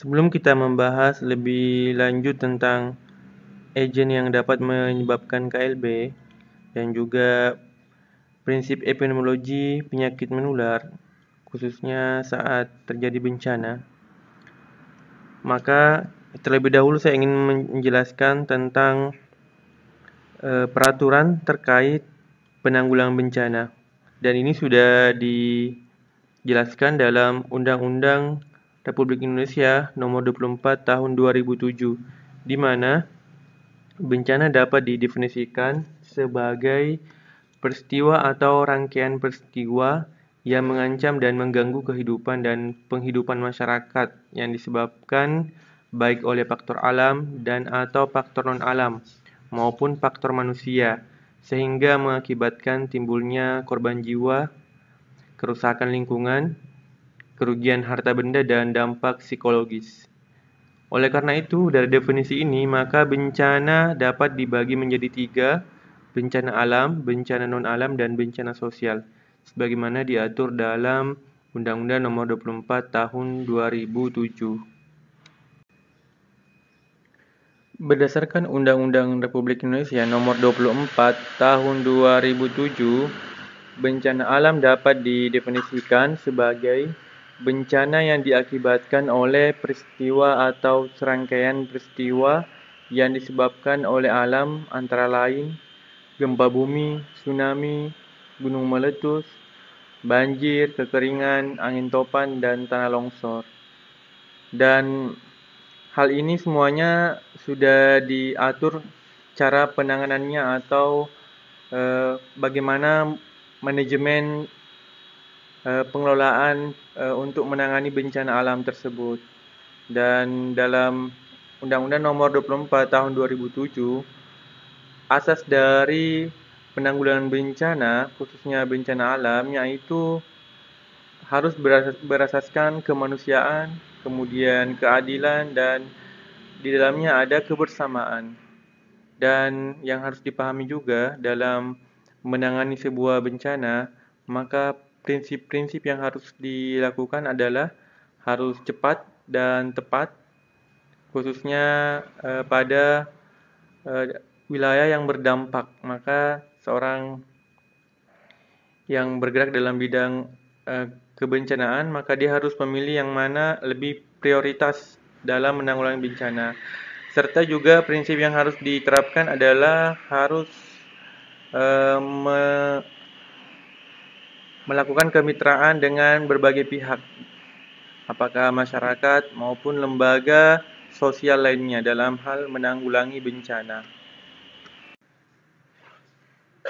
Sebelum kita membahas lebih lanjut tentang agen yang dapat menyebabkan KLB dan juga prinsip epidemiologi penyakit menular, khususnya saat terjadi bencana, maka terlebih dahulu saya ingin menjelaskan tentang e, peraturan terkait penanggulangan bencana. Dan ini sudah dijelaskan dalam Undang-Undang Republik Indonesia Nomor 24 Tahun 2007 di mana bencana dapat didefinisikan sebagai peristiwa atau rangkaian peristiwa yang mengancam dan mengganggu kehidupan dan penghidupan masyarakat yang disebabkan baik oleh faktor alam dan atau faktor non-alam maupun faktor manusia sehingga mengakibatkan timbulnya korban jiwa, kerusakan lingkungan, kerugian harta benda, dan dampak psikologis. Oleh karena itu, dari definisi ini, maka bencana dapat dibagi menjadi tiga, bencana alam, bencana non-alam, dan bencana sosial, sebagaimana diatur dalam Undang-Undang Nomor 24 Tahun 2007. Berdasarkan Undang-Undang Republik Indonesia Nomor 24 Tahun 2007, bencana alam dapat didefinisikan sebagai bencana yang diakibatkan oleh peristiwa atau serangkaian peristiwa yang disebabkan oleh alam antara lain gempa bumi, tsunami, gunung meletus, banjir, kekeringan, angin topan, dan tanah longsor. Dan hal ini semuanya sudah diatur cara penanganannya atau e, bagaimana manajemen Eh, pengelolaan eh, untuk menangani bencana alam tersebut. Dan dalam Undang-Undang Nomor 24 Tahun 2007, asas dari penanggulangan bencana, khususnya bencana alam, yaitu harus berasaskan kemanusiaan, kemudian keadilan, dan di dalamnya ada kebersamaan. Dan yang harus dipahami juga dalam menangani sebuah bencana, maka prinsip-prinsip yang harus dilakukan adalah harus cepat dan tepat, khususnya e, pada e, wilayah yang berdampak. Maka seorang yang bergerak dalam bidang e, kebencanaan, maka dia harus memilih yang mana lebih prioritas dalam menanggulangi bencana. Serta juga prinsip yang harus diterapkan adalah harus e, me melakukan kemitraan dengan berbagai pihak, apakah masyarakat maupun lembaga sosial lainnya dalam hal menanggulangi bencana.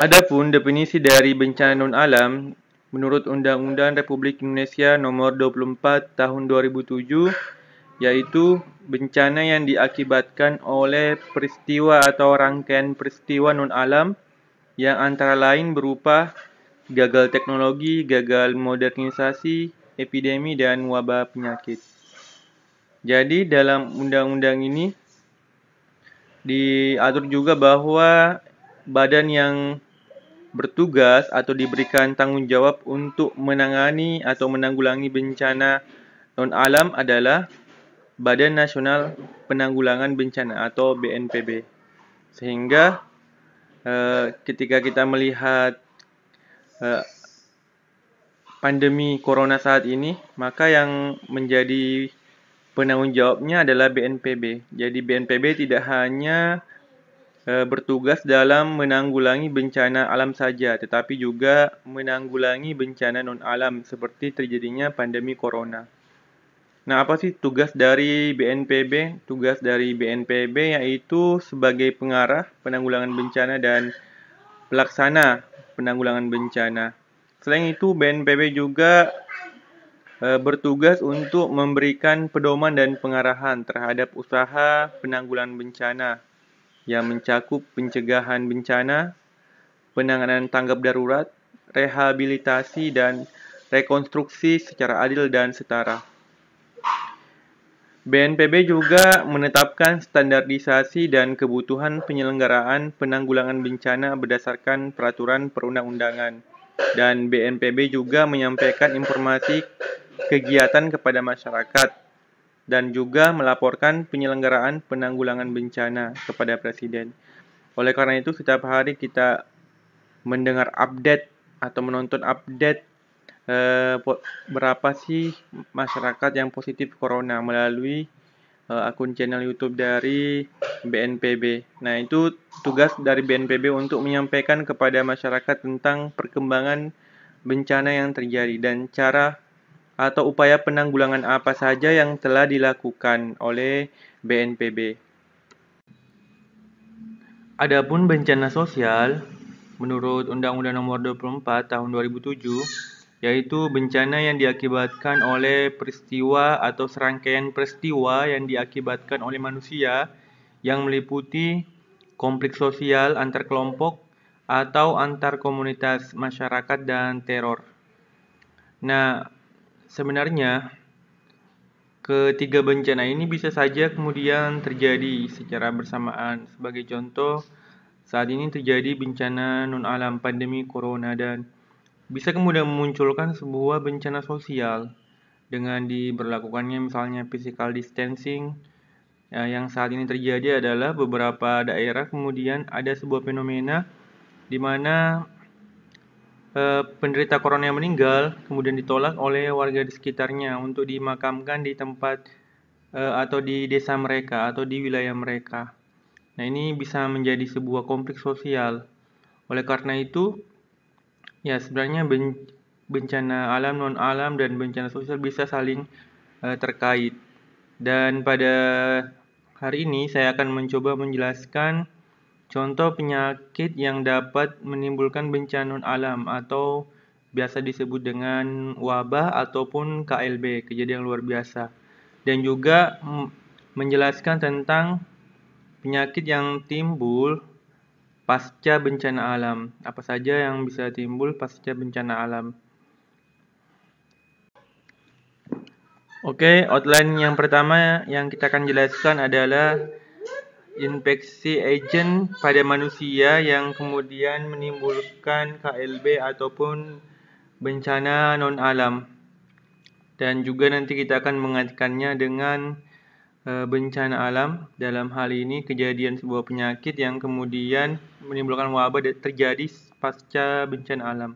Adapun definisi dari bencana non alam menurut Undang-Undang Republik Indonesia Nomor 24 Tahun 2007 yaitu bencana yang diakibatkan oleh peristiwa atau rangkaian peristiwa non alam yang antara lain berupa gagal teknologi, gagal modernisasi, epidemi, dan wabah penyakit. Jadi dalam undang-undang ini diatur juga bahwa badan yang bertugas atau diberikan tanggung jawab untuk menangani atau menanggulangi bencana non alam adalah Badan Nasional Penanggulangan Bencana atau BNPB. Sehingga eh, ketika kita melihat Eh, pandemi corona saat ini, maka yang menjadi penanggung jawabnya adalah BNPB. Jadi BNPB tidak hanya eh, bertugas dalam menanggulangi bencana alam saja, tetapi juga menanggulangi bencana non alam seperti terjadinya pandemi corona. Nah, apa sih tugas dari BNPB? Tugas dari BNPB yaitu sebagai pengarah penanggulangan bencana dan pelaksana penanggulangan bencana. Selain itu, BNPB juga e, bertugas untuk memberikan pedoman dan pengarahan terhadap usaha penanggulangan bencana yang mencakup pencegahan bencana, penanganan tanggap darurat, rehabilitasi, dan rekonstruksi secara adil dan setara. BNPB juga menetapkan standarisasi dan kebutuhan penyelenggaraan penanggulangan bencana berdasarkan peraturan perundang-undangan. Dan BNPB juga menyampaikan informasi kegiatan kepada masyarakat dan juga melaporkan penyelenggaraan penanggulangan bencana kepada presiden. Oleh karena itu, setiap hari kita mendengar update atau menonton update eh, berapa sih masyarakat yang positif corona melalui eh, akun channel YouTube dari BNPB. Nah, itu tugas dari BNPB untuk menyampaikan kepada masyarakat tentang perkembangan bencana yang terjadi dan cara atau upaya penanggulangan apa saja yang telah dilakukan oleh BNPB. Adapun bencana sosial, menurut Undang-Undang Nomor 24 Tahun 2007, yaitu bencana yang diakibatkan oleh peristiwa atau serangkaian peristiwa yang diakibatkan oleh manusia yang meliputi konflik sosial antar kelompok atau antar komunitas masyarakat dan teror. Nah, sebenarnya ketiga bencana ini bisa saja kemudian terjadi secara bersamaan. Sebagai contoh, saat ini terjadi bencana non alam pandemi corona dan bisa kemudian memunculkan sebuah bencana sosial dengan diberlakukannya misalnya physical distancing ya, yang saat ini terjadi adalah beberapa daerah kemudian ada sebuah fenomena di mana e, penderita corona yang meninggal kemudian ditolak oleh warga di sekitarnya untuk dimakamkan di tempat e, atau di desa mereka atau di wilayah mereka. Nah, ini bisa menjadi sebuah konflik sosial. Oleh karena itu, Ya, sebenarnya bencana alam, non alam dan bencana sosial bisa saling uh, terkait. Dan pada hari ini saya akan mencoba menjelaskan contoh penyakit yang dapat menimbulkan bencana non alam atau biasa disebut dengan wabah ataupun KLB, kejadian luar biasa. Dan juga menjelaskan tentang penyakit yang timbul pasca bencana alam. Apa saja yang bisa timbul pasca bencana alam? Oke, okay, outline yang pertama yang kita akan jelaskan adalah infeksi agent pada manusia yang kemudian menimbulkan KLB ataupun bencana non alam. Dan juga nanti kita akan mengaitkannya dengan Eh, bencana alam, dalam hal ini kejadian sebuah penyakit yang kemudian menimbulkan wabah terjadi pasca bencana alam.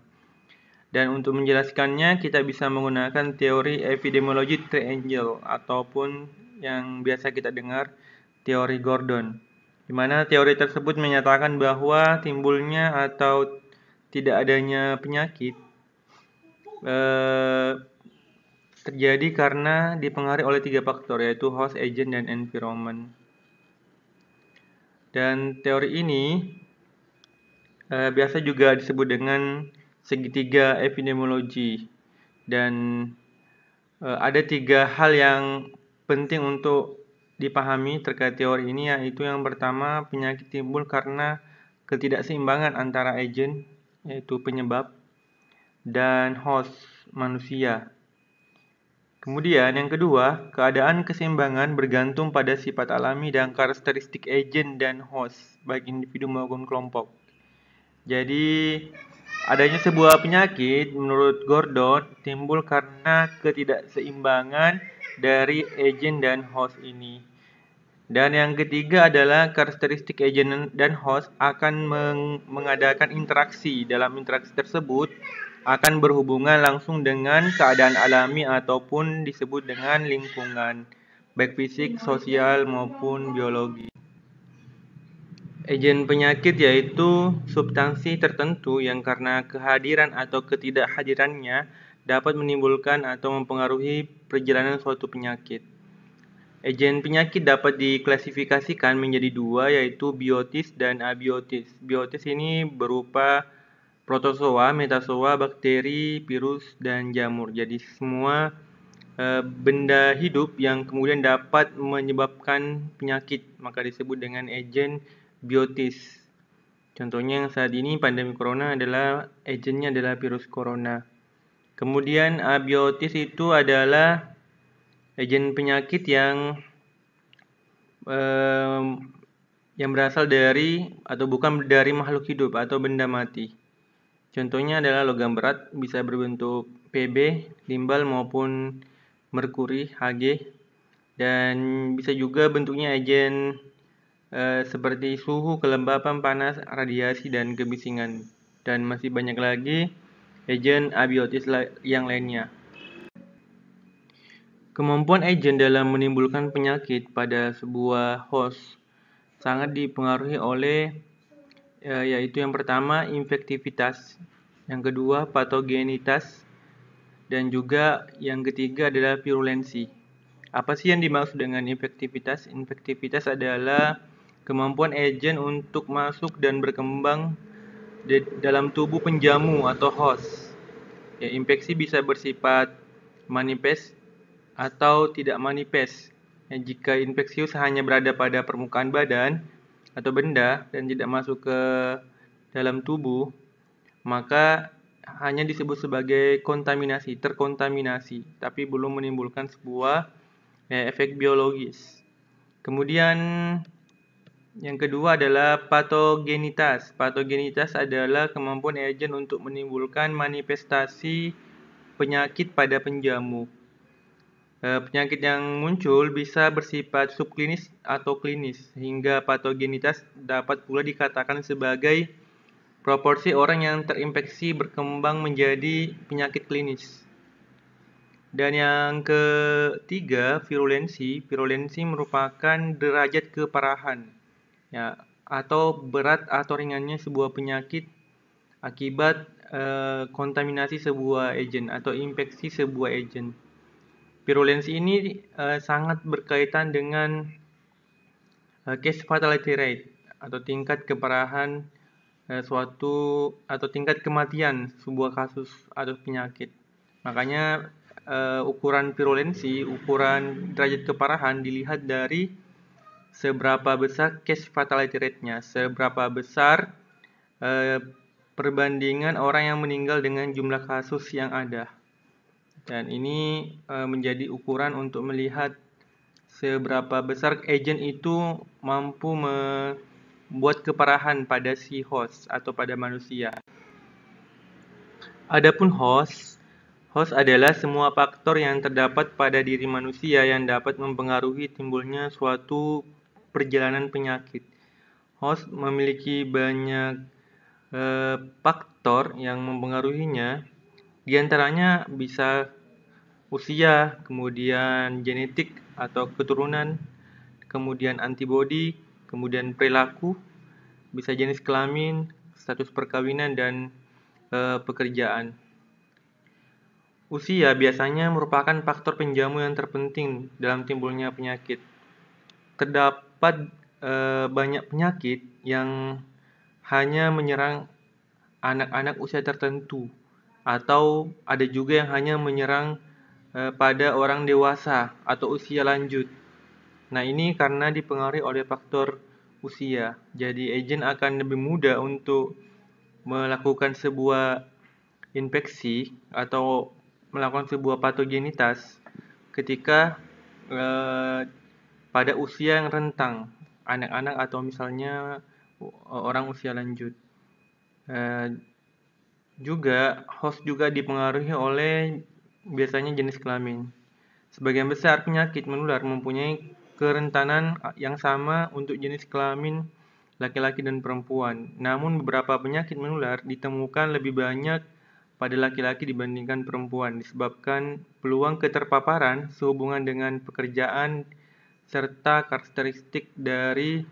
Dan untuk menjelaskannya, kita bisa menggunakan teori epidemiologi triangle ataupun yang biasa kita dengar teori Gordon. Di mana teori tersebut menyatakan bahwa timbulnya atau tidak adanya penyakit eh, terjadi karena dipengaruhi oleh tiga faktor yaitu host, agent, dan environment. Dan teori ini eh, biasa juga disebut dengan segitiga epidemiologi dan eh, ada tiga hal yang penting untuk dipahami terkait teori ini yaitu yang pertama penyakit timbul karena ketidakseimbangan antara agent yaitu penyebab dan host manusia Kemudian yang kedua, keadaan keseimbangan bergantung pada sifat alami dan karakteristik agent dan host, baik individu maupun kelompok. Jadi, adanya sebuah penyakit menurut Gordon timbul karena ketidakseimbangan dari agent dan host ini. Dan yang ketiga adalah karakteristik agent dan host akan meng mengadakan interaksi. Dalam interaksi tersebut, akan berhubungan langsung dengan keadaan alami ataupun disebut dengan lingkungan, baik fisik, sosial, maupun biologi. Agen penyakit yaitu substansi tertentu yang karena kehadiran atau ketidakhadirannya dapat menimbulkan atau mempengaruhi perjalanan suatu penyakit. Agen penyakit dapat diklasifikasikan menjadi dua yaitu biotis dan abiotis. Biotis ini berupa protozoa, metazoa, bakteri, virus, dan jamur. Jadi semua e, benda hidup yang kemudian dapat menyebabkan penyakit, maka disebut dengan agen biotis. Contohnya yang saat ini pandemi corona adalah agennya adalah virus corona. Kemudian abiotis itu adalah agen penyakit yang eh, yang berasal dari atau bukan dari makhluk hidup atau benda mati. Contohnya adalah logam berat bisa berbentuk Pb, limbal maupun merkuri Hg dan bisa juga bentuknya agen e, seperti suhu, kelembapan, panas, radiasi dan kebisingan dan masih banyak lagi agen abiotis yang lainnya. Kemampuan agen dalam menimbulkan penyakit pada sebuah host sangat dipengaruhi oleh Ya, yaitu yang pertama infektivitas, yang kedua patogenitas, dan juga yang ketiga adalah virulensi. Apa sih yang dimaksud dengan infektivitas? Infektivitas adalah kemampuan agen untuk masuk dan berkembang di dalam tubuh penjamu atau host. Ya, infeksi bisa bersifat manifest atau tidak manifest. Ya, jika infeksius hanya berada pada permukaan badan, atau benda dan tidak masuk ke dalam tubuh, maka hanya disebut sebagai kontaminasi, terkontaminasi, tapi belum menimbulkan sebuah eh, efek biologis. Kemudian yang kedua adalah patogenitas. Patogenitas adalah kemampuan agen untuk menimbulkan manifestasi penyakit pada penjamu. Eh, penyakit yang muncul bisa bersifat subklinis atau klinis, hingga patogenitas dapat pula dikatakan sebagai proporsi orang yang terinfeksi berkembang menjadi penyakit klinis. Dan yang ketiga, virulensi. Virulensi merupakan derajat keparahan ya, atau berat atau ringannya sebuah penyakit akibat eh, kontaminasi sebuah agen atau infeksi sebuah agen. Virulensi ini uh, sangat berkaitan dengan uh, case fatality rate atau tingkat keparahan uh, suatu atau tingkat kematian sebuah kasus atau penyakit. Makanya uh, ukuran virulensi, ukuran derajat keparahan dilihat dari seberapa besar case fatality rate-nya, seberapa besar uh, perbandingan orang yang meninggal dengan jumlah kasus yang ada. Dan ini e, menjadi ukuran untuk melihat seberapa besar agent itu mampu membuat keparahan pada si host atau pada manusia. Adapun host, host adalah semua faktor yang terdapat pada diri manusia yang dapat mempengaruhi timbulnya suatu perjalanan penyakit. Host memiliki banyak e, faktor yang mempengaruhinya, di antaranya bisa usia, kemudian genetik atau keturunan, kemudian antibodi, kemudian perilaku, bisa jenis kelamin, status perkawinan dan e, pekerjaan. Usia biasanya merupakan faktor penjamu yang terpenting dalam timbulnya penyakit. Terdapat e, banyak penyakit yang hanya menyerang anak-anak usia tertentu atau ada juga yang hanya menyerang eh, pada orang dewasa atau usia lanjut. Nah, ini karena dipengaruhi oleh faktor usia. Jadi agent akan lebih mudah untuk melakukan sebuah infeksi atau melakukan sebuah patogenitas ketika e, pada usia yang rentang, anak-anak atau misalnya orang usia lanjut. Eh, juga, host juga dipengaruhi oleh biasanya jenis kelamin. Sebagian besar penyakit menular mempunyai kerentanan yang sama untuk jenis kelamin laki-laki dan perempuan. Namun beberapa penyakit menular ditemukan lebih banyak pada laki-laki dibandingkan perempuan disebabkan peluang keterpaparan sehubungan dengan pekerjaan serta karakteristik dari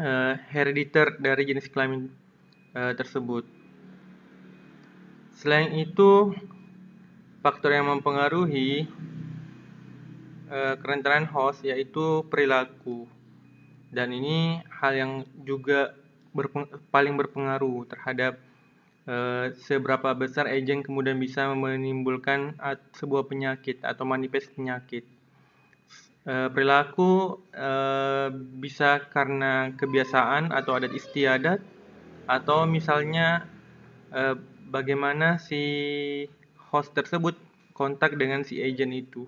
uh, herediter dari jenis kelamin uh, tersebut. Selain itu, faktor yang mempengaruhi eh, kerentanan host yaitu perilaku. Dan ini hal yang juga berpeng paling berpengaruh terhadap eh, seberapa besar agent kemudian bisa menimbulkan sebuah penyakit atau manifest penyakit. Eh, perilaku eh, bisa karena kebiasaan atau adat istiadat atau misalnya bagaimana si host tersebut kontak dengan si agent itu.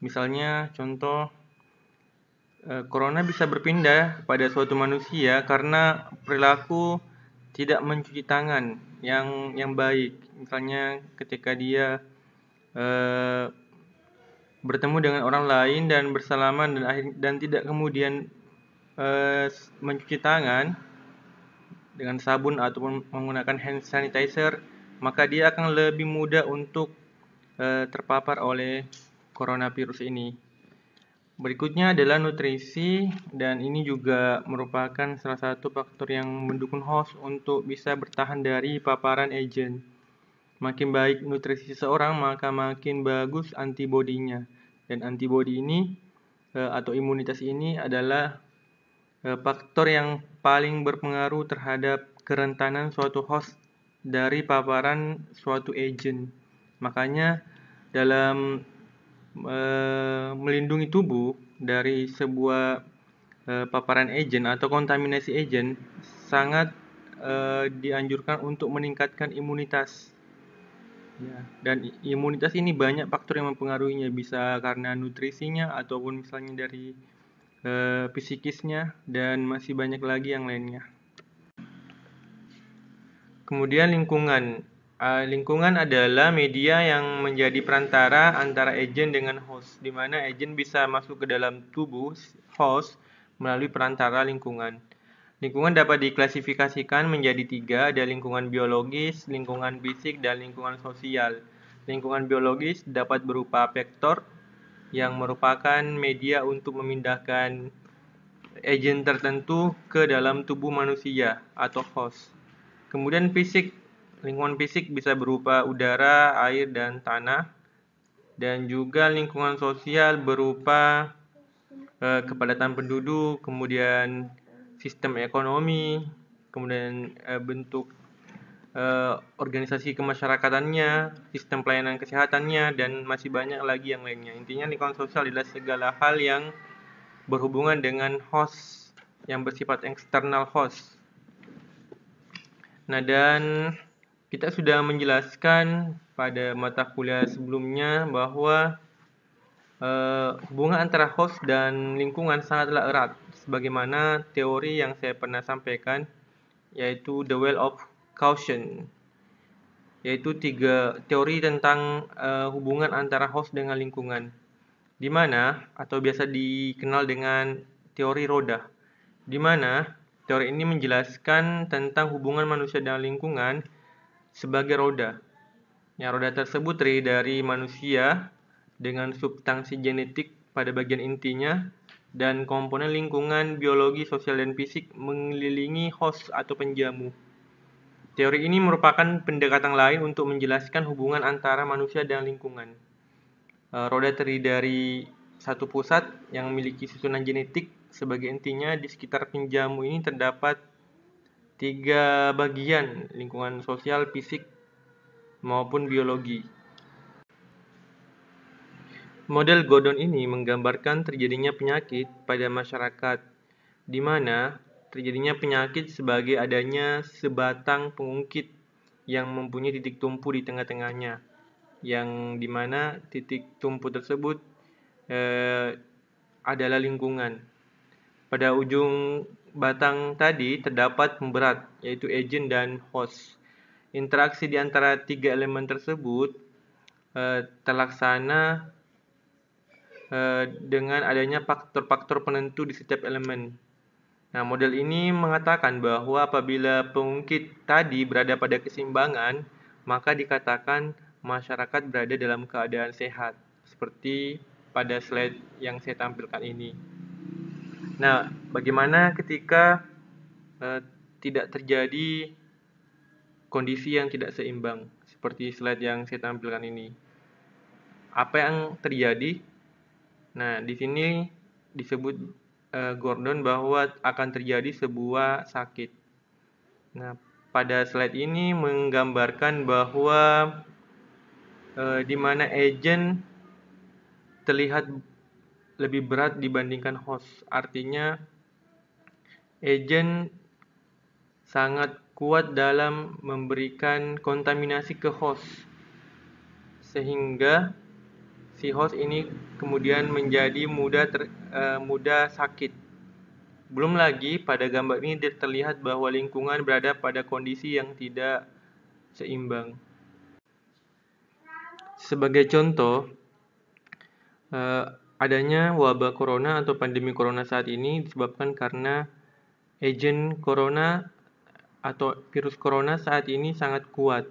Misalnya contoh eh, corona bisa berpindah pada suatu manusia karena perilaku tidak mencuci tangan yang yang baik. Misalnya ketika dia eh, bertemu dengan orang lain dan bersalaman dan dan tidak kemudian eh, mencuci tangan dengan sabun ataupun menggunakan hand sanitizer, maka dia akan lebih mudah untuk e, terpapar oleh coronavirus ini. Berikutnya adalah nutrisi dan ini juga merupakan salah satu faktor yang mendukung host untuk bisa bertahan dari paparan agent. Makin baik nutrisi seseorang, maka makin bagus antibodinya. Dan antibodi ini eh, atau imunitas ini adalah Eh, faktor yang paling berpengaruh terhadap kerentanan suatu host dari paparan suatu agent. Makanya dalam e, melindungi tubuh dari sebuah e, paparan agent atau kontaminasi agent sangat e, dianjurkan untuk meningkatkan imunitas. Ya, dan imunitas ini banyak faktor yang mempengaruhinya bisa karena nutrisinya ataupun misalnya dari Eh, psikisnya, dan masih banyak lagi yang lainnya. Kemudian lingkungan. Uh, lingkungan adalah media yang menjadi perantara antara agent dengan host, di mana agent bisa masuk ke dalam tubuh host melalui perantara lingkungan. Lingkungan dapat diklasifikasikan menjadi tiga, ada lingkungan biologis, lingkungan fisik, dan lingkungan sosial. Lingkungan biologis dapat berupa vektor, yang merupakan media untuk memindahkan agen tertentu ke dalam tubuh manusia atau host. Kemudian fisik, lingkungan fisik bisa berupa udara, air, dan tanah. Dan juga lingkungan sosial berupa eh, kepadatan penduduk, kemudian sistem ekonomi, kemudian eh, bentuk eh, organisasi kemasyarakatannya, sistem pelayanan kesehatannya, dan masih banyak lagi yang lainnya. Intinya lingkungan sosial adalah segala hal yang berhubungan dengan host yang bersifat eksternal host. Nah, dan kita sudah menjelaskan pada mata kuliah sebelumnya bahwa eh, hubungan antara host dan lingkungan sangatlah erat sebagaimana teori yang saya pernah sampaikan yaitu the well of Caution yaitu tiga teori tentang uh, hubungan antara host dengan lingkungan di mana atau biasa dikenal dengan teori roda di mana teori ini menjelaskan tentang hubungan manusia dengan lingkungan sebagai roda yang roda tersebut terdiri dari manusia dengan substansi genetik pada bagian intinya dan komponen lingkungan, biologi, sosial, dan fisik mengelilingi host atau penjamu. Teori ini merupakan pendekatan lain untuk menjelaskan hubungan antara manusia dan lingkungan. E, roda terdiri dari satu pusat yang memiliki susunan genetik sebagai intinya di sekitar pinjamu ini terdapat tiga bagian lingkungan sosial, fisik, maupun biologi. Model Godon ini menggambarkan terjadinya penyakit pada masyarakat di mana terjadinya penyakit sebagai adanya sebatang pengungkit yang mempunyai titik tumpu di tengah-tengahnya, yang dimana titik tumpu tersebut eh, adalah lingkungan. Pada ujung batang tadi terdapat pemberat, yaitu agent dan host. Interaksi di antara tiga elemen tersebut eh, terlaksana eh, dengan adanya faktor-faktor penentu di setiap elemen Nah, model ini mengatakan bahwa apabila pengungkit tadi berada pada keseimbangan, maka dikatakan masyarakat berada dalam keadaan sehat, seperti pada slide yang saya tampilkan ini. Nah, bagaimana ketika eh, tidak terjadi kondisi yang tidak seimbang, seperti slide yang saya tampilkan ini? Apa yang terjadi? Nah, di sini disebut Eh, Gordon bahwa akan terjadi sebuah sakit. Nah, pada slide ini menggambarkan bahwa uh, di mana agent terlihat lebih berat dibandingkan host. Artinya agent sangat kuat dalam memberikan kontaminasi ke host sehingga si host ini kemudian menjadi mudah ter, uh, eh, mudah sakit. Belum lagi pada gambar ini terlihat bahwa lingkungan berada pada kondisi yang tidak seimbang. Sebagai contoh, uh, adanya wabah corona atau pandemi corona saat ini disebabkan karena agent corona atau virus corona saat ini sangat kuat.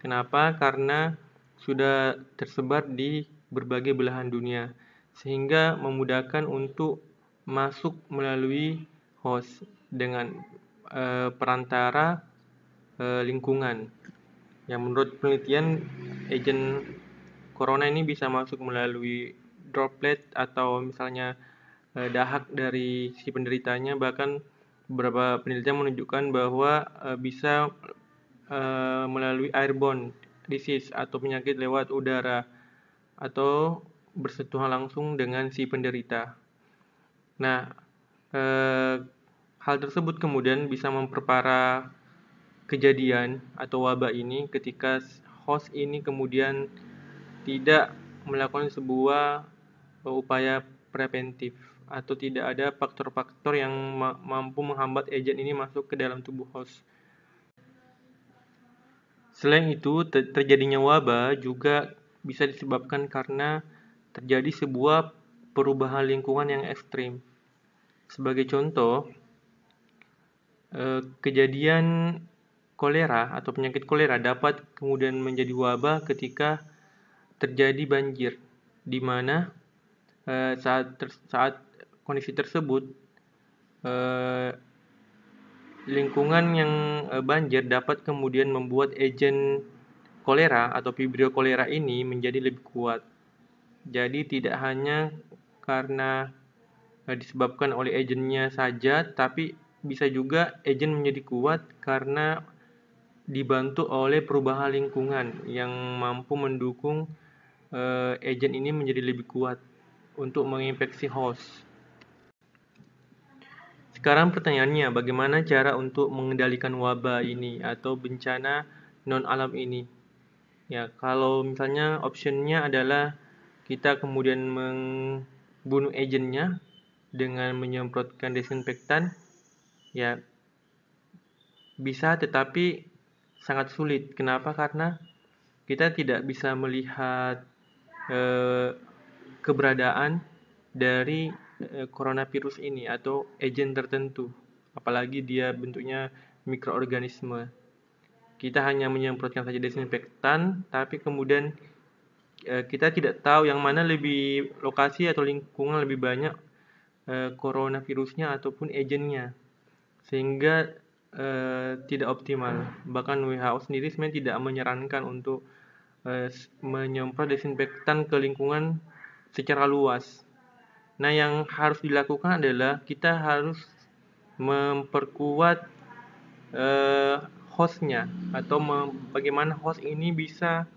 Kenapa? Karena sudah tersebar di berbagai belahan dunia, sehingga memudahkan untuk masuk melalui host dengan e, perantara e, lingkungan. Yang menurut penelitian, agent corona ini bisa masuk melalui droplet atau misalnya e, dahak dari si penderitanya, bahkan beberapa penelitian menunjukkan bahwa e, bisa e, melalui airborne disease atau penyakit lewat udara atau bersentuhan langsung dengan si penderita. Nah, e, hal tersebut kemudian bisa memperparah kejadian atau wabah ini ketika host ini kemudian tidak melakukan sebuah eh, upaya preventif atau tidak ada faktor-faktor yang ma mampu menghambat agent ini masuk ke dalam tubuh host. Selain itu, terjadinya wabah juga bisa disebabkan karena terjadi sebuah perubahan lingkungan yang ekstrim. Sebagai contoh, eh, kejadian kolera atau penyakit kolera dapat kemudian menjadi wabah ketika terjadi banjir, di mana eh, saat saat kondisi tersebut eh, lingkungan yang banjir dapat kemudian membuat agen kolera atau vibrio kolera ini menjadi lebih kuat. Jadi tidak hanya karena e, disebabkan oleh agennya saja, tapi bisa juga agen menjadi kuat karena dibantu oleh perubahan lingkungan yang mampu mendukung uh, e, agen ini menjadi lebih kuat untuk menginfeksi host. Sekarang pertanyaannya, bagaimana cara untuk mengendalikan wabah ini atau bencana non alam ini? Ya, kalau misalnya optionnya adalah kita kemudian membunuh agennya dengan menyemprotkan desinfektan, ya bisa tetapi sangat sulit. Kenapa? Karena kita tidak bisa melihat eh, keberadaan dari eh, coronavirus ini atau agen tertentu, apalagi dia bentuknya mikroorganisme kita hanya menyemprotkan saja desinfektan, tapi kemudian eh, kita tidak tahu yang mana lebih lokasi atau lingkungan lebih banyak eh, coronavirusnya ataupun agennya, sehingga eh, tidak optimal. Bahkan WHO sendiri sebenarnya tidak menyarankan untuk eh, menyemprot desinfektan ke lingkungan secara luas. Nah, yang harus dilakukan adalah kita harus memperkuat eh, hostnya atau bagaimana host ini bisa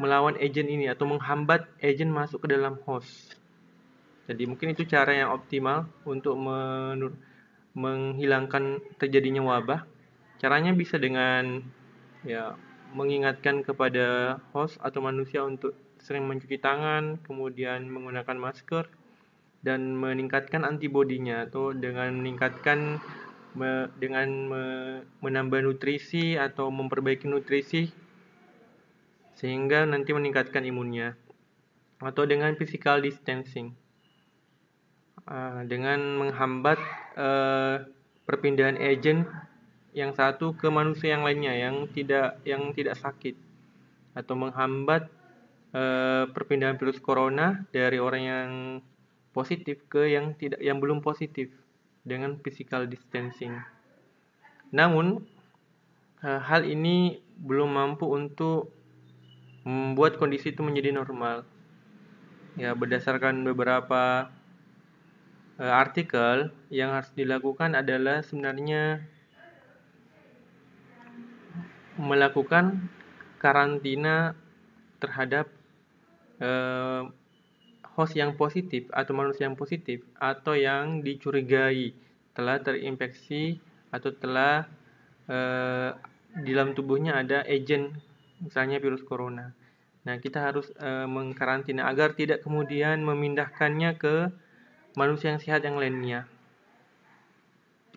melawan agent ini atau menghambat agent masuk ke dalam host. Jadi mungkin itu cara yang optimal untuk menghilangkan terjadinya wabah. Caranya bisa dengan ya mengingatkan kepada host atau manusia untuk sering mencuci tangan, kemudian menggunakan masker dan meningkatkan antibodinya atau dengan meningkatkan me, dengan me, menambah nutrisi atau memperbaiki nutrisi sehingga nanti meningkatkan imunnya atau dengan physical distancing uh, dengan menghambat uh, perpindahan agent yang satu ke manusia yang lainnya yang tidak yang tidak sakit atau menghambat uh, perpindahan virus corona dari orang yang positif ke yang tidak yang belum positif dengan physical distancing. Namun, eh, hal ini belum mampu untuk membuat kondisi itu menjadi normal. Ya, berdasarkan beberapa eh, artikel yang harus dilakukan adalah sebenarnya melakukan karantina terhadap eh, host yang positif atau manusia yang positif atau yang dicurigai telah terinfeksi atau telah e, di dalam tubuhnya ada agent misalnya virus corona. Nah, kita harus e, mengkarantina agar tidak kemudian memindahkannya ke manusia yang sehat yang lainnya.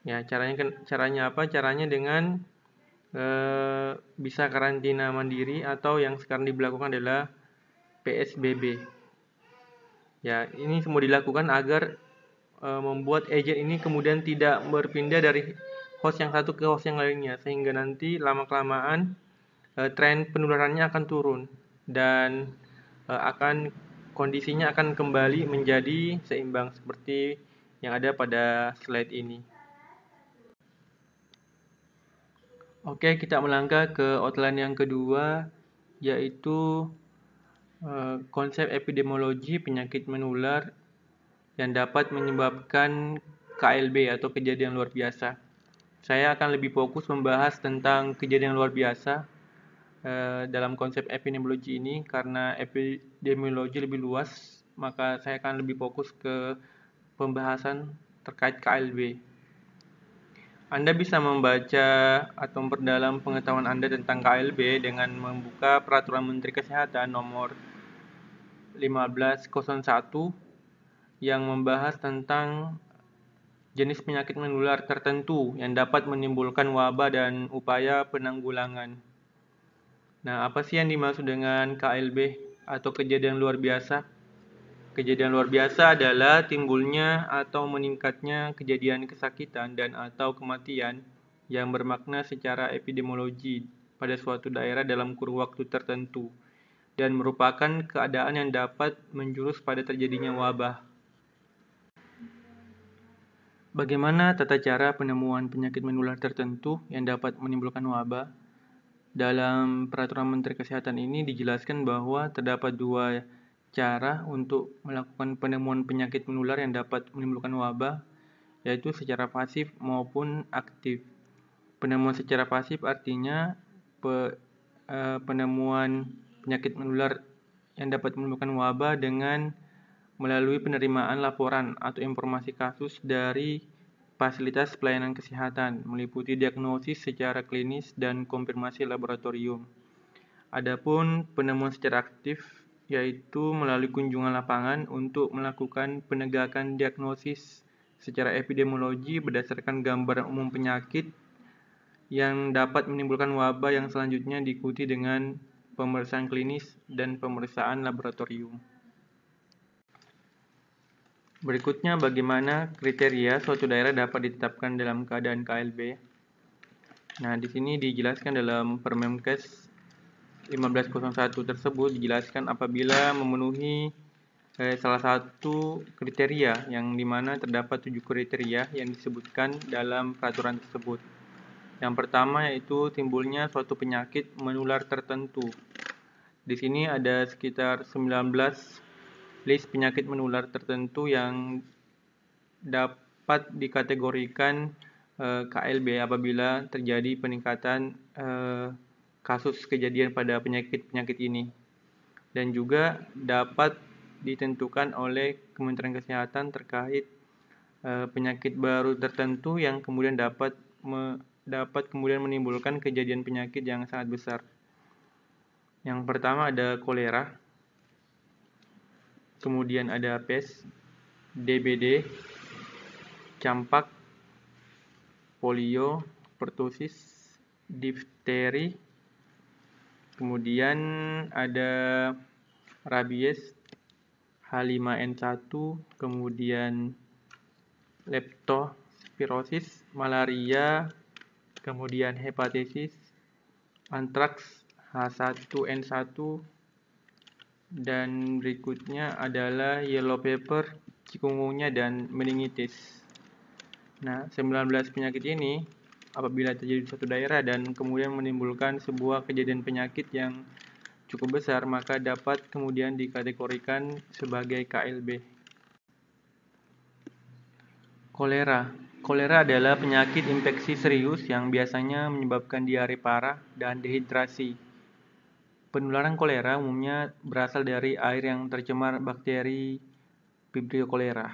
Ya, caranya caranya apa? Caranya dengan e, bisa karantina mandiri atau yang sekarang diberlakukan adalah PSBB. Ya, ini semua dilakukan agar e, membuat agent ini kemudian tidak berpindah dari host yang satu ke host yang lainnya sehingga nanti lama-kelamaan e, eh, tren penularannya akan turun dan e, akan kondisinya akan kembali menjadi seimbang seperti yang ada pada slide ini. Oke, kita melangkah ke outline yang kedua yaitu Eh, konsep epidemiologi penyakit menular yang dapat menyebabkan KLB atau kejadian luar biasa. Saya akan lebih fokus membahas tentang kejadian luar biasa eh, dalam konsep epidemiologi ini karena epidemiologi lebih luas, maka saya akan lebih fokus ke pembahasan terkait KLB. Anda bisa membaca atau memperdalam pengetahuan Anda tentang KLB dengan membuka Peraturan Menteri Kesehatan Nomor 1501 yang membahas tentang jenis penyakit menular tertentu yang dapat menimbulkan wabah dan upaya penanggulangan. Nah, apa sih yang dimaksud dengan KLB atau kejadian luar biasa? Kejadian luar biasa adalah timbulnya atau meningkatnya kejadian kesakitan dan atau kematian yang bermakna secara epidemiologi pada suatu daerah dalam kurun waktu tertentu dan merupakan keadaan yang dapat menjurus pada terjadinya wabah. Bagaimana tata cara penemuan penyakit menular tertentu yang dapat menimbulkan wabah? Dalam peraturan Menteri Kesehatan ini dijelaskan bahwa terdapat dua cara untuk melakukan penemuan penyakit menular yang dapat menimbulkan wabah, yaitu secara pasif maupun aktif. Penemuan secara pasif artinya pe, e, penemuan penyakit menular yang dapat menimbulkan wabah dengan melalui penerimaan laporan atau informasi kasus dari fasilitas pelayanan kesehatan, meliputi diagnosis secara klinis dan konfirmasi laboratorium. Adapun penemuan secara aktif yaitu melalui kunjungan lapangan untuk melakukan penegakan diagnosis secara epidemiologi berdasarkan gambaran umum penyakit yang dapat menimbulkan wabah yang selanjutnya diikuti dengan pemeriksaan klinis, dan pemeriksaan laboratorium. Berikutnya bagaimana kriteria suatu daerah dapat ditetapkan dalam keadaan KLB. Nah, di sini dijelaskan dalam Permenkes 1501 tersebut dijelaskan apabila memenuhi eh, salah satu kriteria yang dimana terdapat tujuh kriteria yang disebutkan dalam peraturan tersebut. Yang pertama yaitu timbulnya suatu penyakit menular tertentu di sini ada sekitar 19 list penyakit menular tertentu yang dapat dikategorikan eh, KLB apabila terjadi peningkatan eh, kasus kejadian pada penyakit-penyakit ini dan juga dapat ditentukan oleh Kementerian Kesehatan terkait eh, penyakit baru tertentu yang kemudian dapat me, dapat kemudian menimbulkan kejadian penyakit yang sangat besar. Yang pertama ada kolera, kemudian ada pes, DBD, campak, polio, pertusis, difteri, kemudian ada rabies, H5N1, kemudian leptospirosis, malaria, kemudian hepatitis, antraks, H1N1 dan berikutnya adalah yellow paper, cikungunya dan meningitis. Nah, 19 penyakit ini apabila terjadi di suatu daerah dan kemudian menimbulkan sebuah kejadian penyakit yang cukup besar, maka dapat kemudian dikategorikan sebagai KLB. Kolera. Kolera adalah penyakit infeksi serius yang biasanya menyebabkan diare parah dan dehidrasi. Penularan kolera umumnya berasal dari air yang tercemar bakteri Vibrio cholera.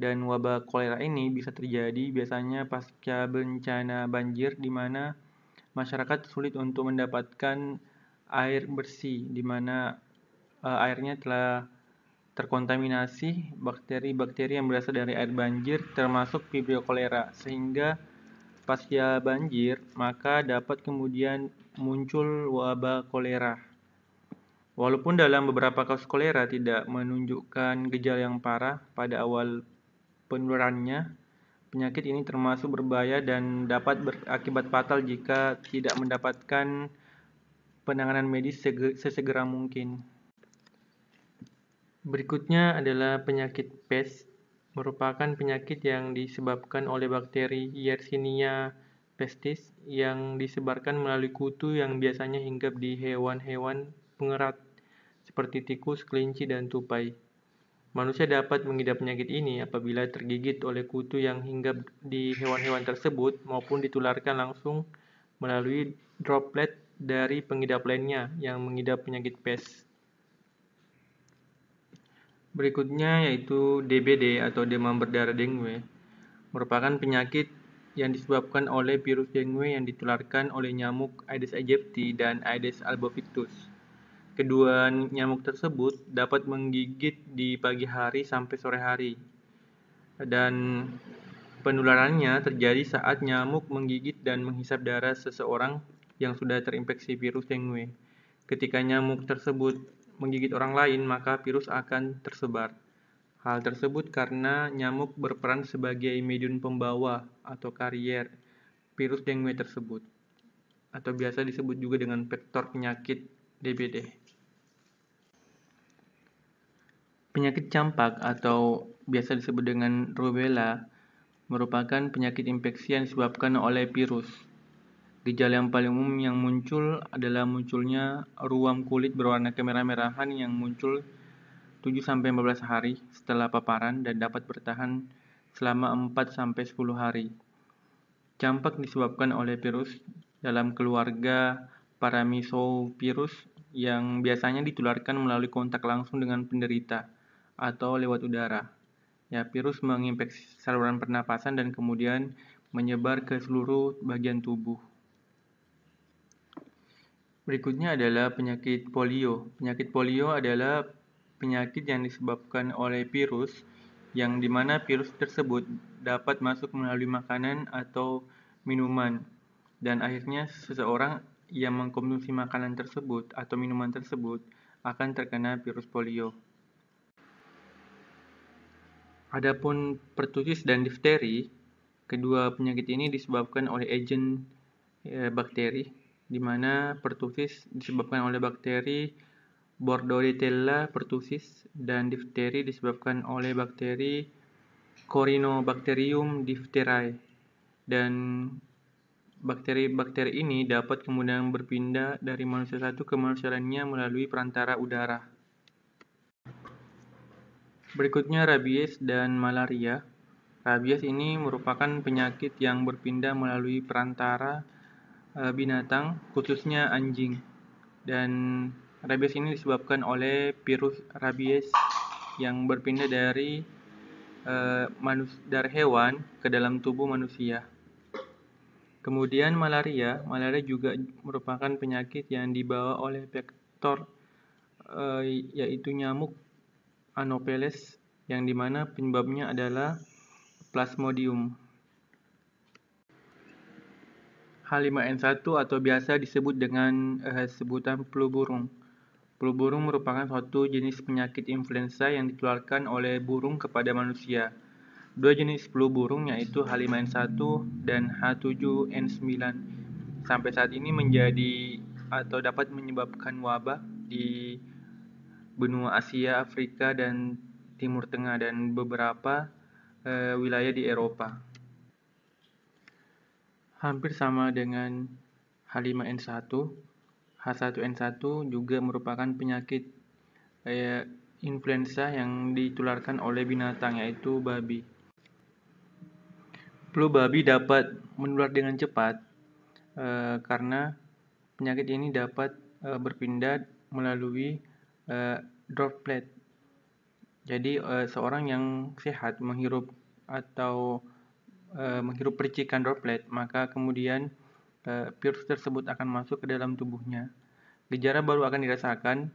Dan wabah kolera ini bisa terjadi biasanya pasca bencana banjir di mana masyarakat sulit untuk mendapatkan air bersih di mana uh, airnya telah terkontaminasi bakteri-bakteri yang berasal dari air banjir termasuk Vibrio cholera sehingga pasca banjir maka dapat kemudian muncul wabah kolera. Walaupun dalam beberapa kasus kolera tidak menunjukkan gejala yang parah pada awal penularannya, penyakit ini termasuk berbahaya dan dapat berakibat fatal jika tidak mendapatkan penanganan medis sesegera mungkin. Berikutnya adalah penyakit PES, merupakan penyakit yang disebabkan oleh bakteri Yersinia pestis yang disebarkan melalui kutu yang biasanya hinggap di hewan-hewan pengerat seperti tikus, kelinci, dan tupai. Manusia dapat mengidap penyakit ini apabila tergigit oleh kutu yang hinggap di hewan-hewan tersebut maupun ditularkan langsung melalui droplet dari pengidap lainnya yang mengidap penyakit pes. Berikutnya yaitu DBD atau demam berdarah dengue merupakan penyakit yang disebabkan oleh virus dengue yang ditularkan oleh nyamuk Aedes aegypti dan Aedes albopictus. Kedua nyamuk tersebut dapat menggigit di pagi hari sampai sore hari. Dan penularannya terjadi saat nyamuk menggigit dan menghisap darah seseorang yang sudah terinfeksi virus dengue. Ketika nyamuk tersebut menggigit orang lain, maka virus akan tersebar. Hal tersebut karena nyamuk berperan sebagai medium pembawa atau karier virus dengue tersebut atau biasa disebut juga dengan vektor penyakit DBD. Penyakit campak atau biasa disebut dengan rubella merupakan penyakit infeksi yang disebabkan oleh virus. Gejala yang paling umum yang muncul adalah munculnya ruam kulit berwarna kemerah-merahan yang muncul 7-15 hari setelah paparan dan dapat bertahan selama 4-10 hari. Campak disebabkan oleh virus dalam keluarga Paramyxovirus yang biasanya ditularkan melalui kontak langsung dengan penderita atau lewat udara. Ya, virus menginfeksi saluran pernapasan dan kemudian menyebar ke seluruh bagian tubuh. Berikutnya adalah penyakit polio. Penyakit polio adalah penyakit yang disebabkan oleh virus, yang dimana virus tersebut dapat masuk melalui makanan atau minuman, dan akhirnya seseorang yang mengkonsumsi makanan tersebut atau minuman tersebut akan terkena virus polio. Adapun pertusis dan difteri, kedua penyakit ini disebabkan oleh agen eh, bakteri, di mana pertusis disebabkan oleh bakteri Bordetella pertussis dan difteri disebabkan oleh bakteri Corynebacterium diphtheriae dan bakteri-bakteri ini dapat kemudian berpindah dari manusia satu ke manusia lainnya melalui perantara udara. Berikutnya rabies dan malaria. Rabies ini merupakan penyakit yang berpindah melalui perantara eh, binatang, khususnya anjing. Dan Rabies ini disebabkan oleh virus rabies yang berpindah dari eh, manus dari hewan ke dalam tubuh manusia. Kemudian malaria, malaria juga merupakan penyakit yang dibawa oleh vektor e, yaitu nyamuk Anopheles yang dimana penyebabnya adalah Plasmodium. H5N1 atau biasa disebut dengan e, sebutan flu burung. Flu burung merupakan suatu jenis penyakit influenza yang ditularkan oleh burung kepada manusia. Dua jenis flu burung yaitu H5N1 dan H7N9 sampai saat ini menjadi atau dapat menyebabkan wabah di benua Asia, Afrika, dan Timur Tengah dan beberapa e, wilayah di Eropa. Hampir sama dengan H5N1, H1N1 juga merupakan penyakit eh, influenza yang ditularkan oleh binatang yaitu babi. Flu babi dapat menular dengan cepat eh, karena penyakit ini dapat eh, berpindah melalui eh, droplet. Jadi eh, seorang yang sehat menghirup atau eh, menghirup percikan droplet, maka kemudian Eh, virus tersebut akan masuk ke dalam tubuhnya. Gejala baru akan dirasakan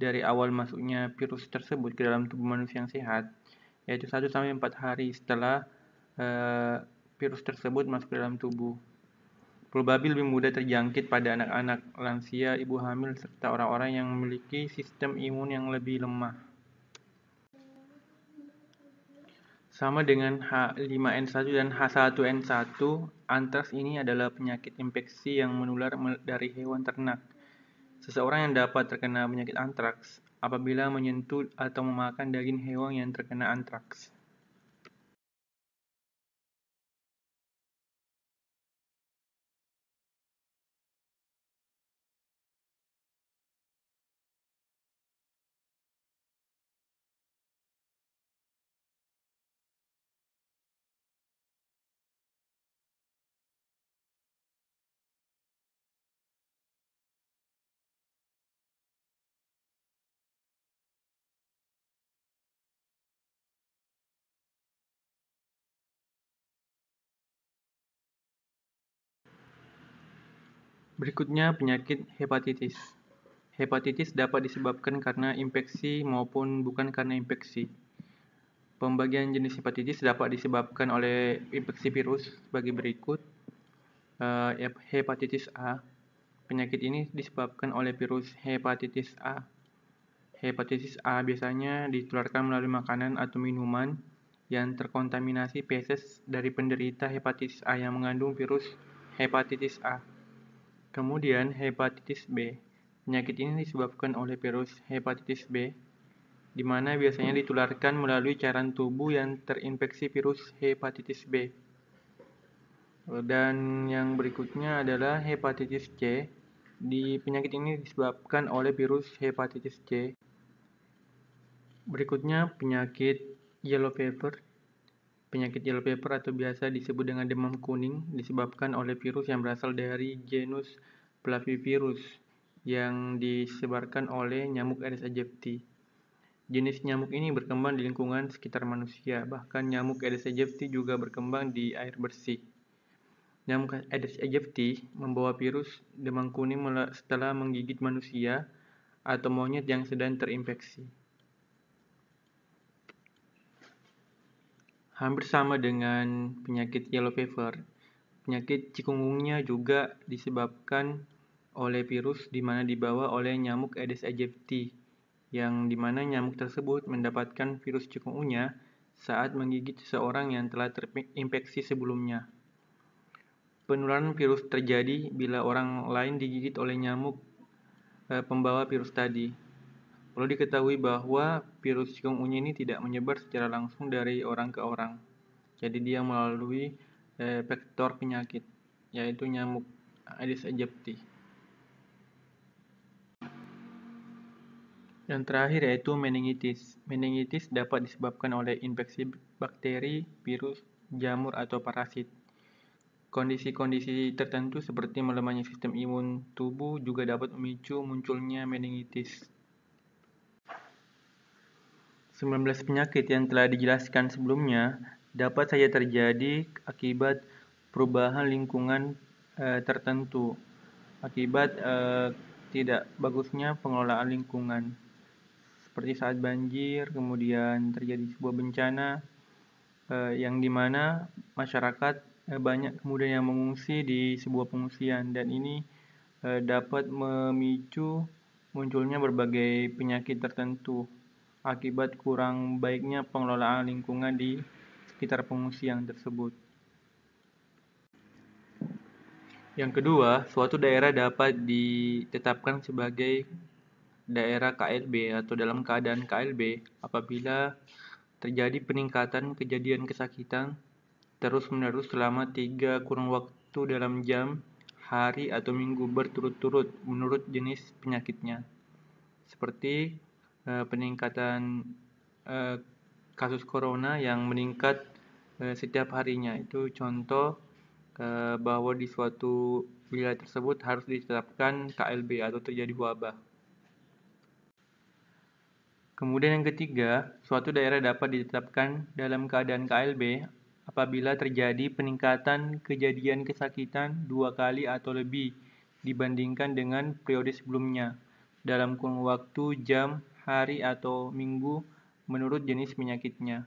dari awal masuknya virus tersebut ke dalam tubuh manusia yang sehat, yaitu 1 sampai 4 hari setelah uh, virus tersebut masuk ke dalam tubuh. Probabil lebih mudah terjangkit pada anak-anak lansia, ibu hamil, serta orang-orang yang memiliki sistem imun yang lebih lemah. Sama dengan H5N1 dan H1N1, antraks ini adalah penyakit infeksi yang menular dari hewan ternak. Seseorang yang dapat terkena penyakit antraks apabila menyentuh atau memakan daging hewan yang terkena antraks. Berikutnya penyakit hepatitis. Hepatitis dapat disebabkan karena infeksi maupun bukan karena infeksi. Pembagian jenis hepatitis dapat disebabkan oleh infeksi virus sebagai berikut. Eh, hepatitis A. Penyakit ini disebabkan oleh virus hepatitis A. Hepatitis A biasanya ditularkan melalui makanan atau minuman yang terkontaminasi feses dari penderita hepatitis A yang mengandung virus hepatitis A. Kemudian hepatitis B. Penyakit ini disebabkan oleh virus hepatitis B, di mana biasanya ditularkan melalui cairan tubuh yang terinfeksi virus hepatitis B. Dan yang berikutnya adalah hepatitis C. Di penyakit ini disebabkan oleh virus hepatitis C. Berikutnya penyakit yellow fever Penyakit yellow fever atau biasa disebut dengan demam kuning disebabkan oleh virus yang berasal dari genus Flavivirus yang disebarkan oleh nyamuk Aedes aegypti. Jenis nyamuk ini berkembang di lingkungan sekitar manusia, bahkan nyamuk Aedes aegypti juga berkembang di air bersih. Nyamuk Aedes aegypti membawa virus demam kuning setelah menggigit manusia atau monyet yang sedang terinfeksi. hampir sama dengan penyakit yellow fever. Penyakit cikungunya juga disebabkan oleh virus di mana dibawa oleh nyamuk Aedes aegypti yang di mana nyamuk tersebut mendapatkan virus cikungunya saat menggigit seseorang yang telah terinfeksi sebelumnya. Penularan virus terjadi bila orang lain digigit oleh nyamuk e, pembawa virus tadi. Perlu diketahui bahwa virus Unyi ini tidak menyebar secara langsung dari orang ke orang. Jadi dia melalui eh, vektor penyakit, yaitu nyamuk Aedes aegypti. Yang terakhir yaitu meningitis. Meningitis dapat disebabkan oleh infeksi bakteri, virus, jamur, atau parasit. Kondisi-kondisi tertentu seperti melemahnya sistem imun tubuh juga dapat memicu munculnya meningitis. 19 penyakit yang telah dijelaskan sebelumnya dapat saja terjadi akibat perubahan lingkungan e, tertentu, akibat e, tidak bagusnya pengelolaan lingkungan, seperti saat banjir, kemudian terjadi sebuah bencana e, yang dimana masyarakat e, banyak kemudian yang mengungsi di sebuah pengungsian dan ini e, dapat memicu munculnya berbagai penyakit tertentu akibat kurang baiknya pengelolaan lingkungan di sekitar pengungsian tersebut. Yang kedua, suatu daerah dapat ditetapkan sebagai daerah KLB atau dalam keadaan KLB apabila terjadi peningkatan kejadian kesakitan terus-menerus selama tiga kurang waktu dalam jam, hari, atau minggu berturut-turut menurut jenis penyakitnya. Seperti Eh, peningkatan eh, kasus corona yang meningkat eh, setiap harinya. Itu contoh bahwa di suatu wilayah tersebut harus ditetapkan KLB atau terjadi wabah. Kemudian yang ketiga, suatu daerah dapat ditetapkan dalam keadaan KLB apabila terjadi peningkatan kejadian kesakitan dua kali atau lebih dibandingkan dengan periode sebelumnya dalam kurun waktu jam hari, atau minggu menurut jenis penyakitnya.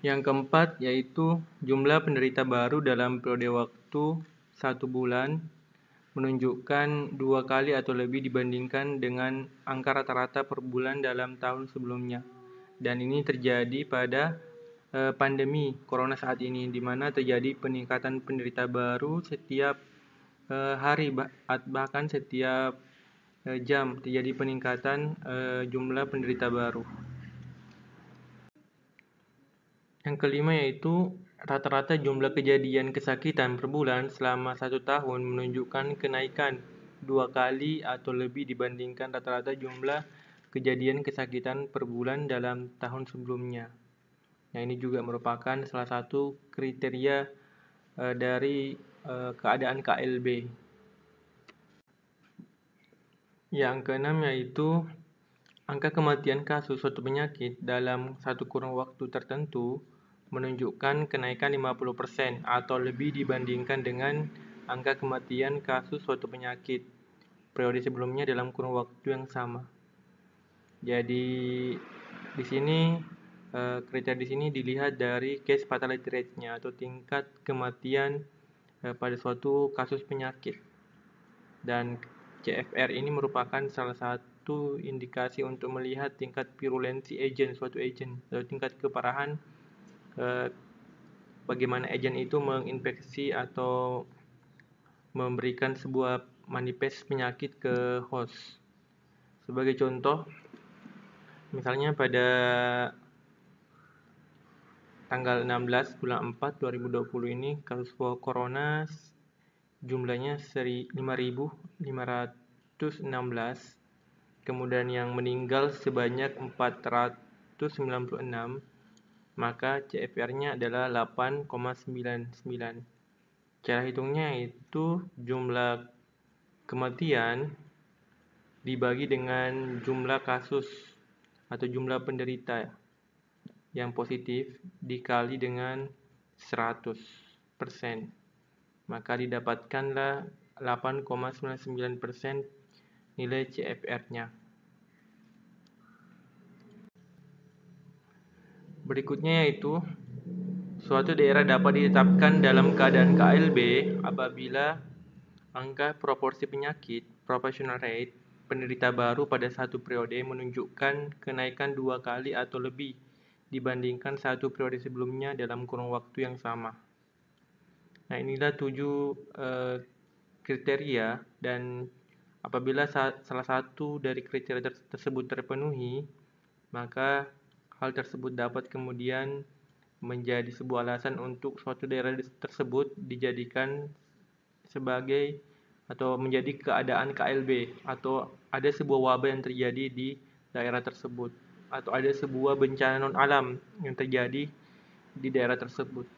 Yang keempat yaitu jumlah penderita baru dalam periode waktu satu bulan menunjukkan dua kali atau lebih dibandingkan dengan angka rata-rata per bulan dalam tahun sebelumnya. Dan ini terjadi pada eh, pandemi corona saat ini, di mana terjadi peningkatan penderita baru setiap eh, hari, bahkan setiap Eh, jam terjadi peningkatan eh, jumlah penderita baru. Yang kelima yaitu rata-rata jumlah kejadian kesakitan per bulan selama satu tahun menunjukkan kenaikan dua kali atau lebih dibandingkan rata-rata jumlah kejadian kesakitan per bulan dalam tahun sebelumnya. Nah, ini juga merupakan salah satu kriteria eh, dari keadaan KLB. Yang keenam yaitu angka kematian kasus suatu penyakit dalam satu kurun waktu tertentu menunjukkan kenaikan 50% atau lebih dibandingkan dengan angka kematian kasus suatu penyakit periode sebelumnya dalam kurun waktu yang sama. Jadi di sini eh, kriteria di sini dilihat dari case fatality rate-nya atau tingkat kematian eh, pada suatu kasus penyakit. Dan CFR ini merupakan salah satu indikasi untuk melihat tingkat virulensi agent suatu agent atau tingkat keparahan eh, bagaimana agent itu menginfeksi atau memberikan sebuah manifest penyakit ke host. Sebagai contoh, misalnya pada tanggal 16 bulan 4 2020 ini kasus corona jumlahnya 5516 kemudian yang meninggal sebanyak 496 maka CFR-nya adalah 8,99 cara hitungnya itu jumlah kematian dibagi dengan jumlah kasus atau jumlah penderita yang positif dikali dengan 100 maka didapatkanlah 8,99% nilai CFR-nya. Berikutnya yaitu suatu daerah dapat ditetapkan dalam keadaan KLB apabila angka proporsi penyakit (proportional rate) penderita baru pada satu periode menunjukkan kenaikan dua kali atau lebih dibandingkan satu periode sebelumnya dalam kurung waktu yang sama. Nah, inilah tujuh eh, kriteria dan apabila salah satu dari kriteria tersebut terpenuhi, maka hal tersebut dapat kemudian menjadi sebuah alasan untuk suatu daerah tersebut dijadikan sebagai atau menjadi keadaan KLB atau ada sebuah wabah yang terjadi di daerah tersebut atau ada sebuah bencana non alam yang terjadi di daerah tersebut.